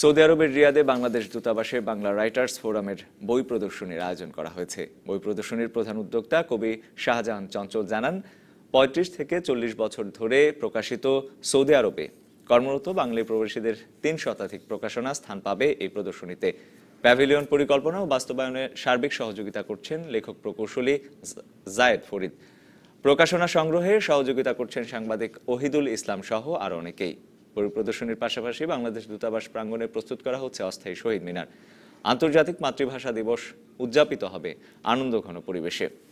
Saudi আরবের রিয়াদে বাংলাদেশ দূতাবাসে Bangla writers ফোরামের বই প্রদর্শনীর আয়োজন করা হয়েছে বই প্রদর্শনীর প্রধান উদ্যোক্তা কবি শাহজাহান চঞ্চল জানান পঁয়ত্রিশ থেকে চল্লিশ বছর ধরে প্রকাশিত সৌদি আরবে কর্মরত বাঙালি প্রবাসীদের তিন শতাধিক প্রকাশনা স্থান পাবে এই প্রদর্শনীতে প্যাভিলিয়ন পরিকল্পনা ও বাস্তবায়নে সার্বিক সহযোগিতা করছেন লেখক প্রকৌশলী জায়েদ ফরিদ প্রকাশনা সংগ্রহে সহযোগিতা করছেন সাংবাদিক ওহিদুল ইসলাম সহ আর অনেকেই প্রদর্শনীর পাশাপাশি বাংলাদেশ দূতাবাস প্রাঙ্গনে প্রস্তুত করা হচ্ছে অস্থায়ী শহীদ মিনার আন্তর্জাতিক মাতৃভাষা দিবস উদযাপিত হবে আনন্দঘন পরিবেশে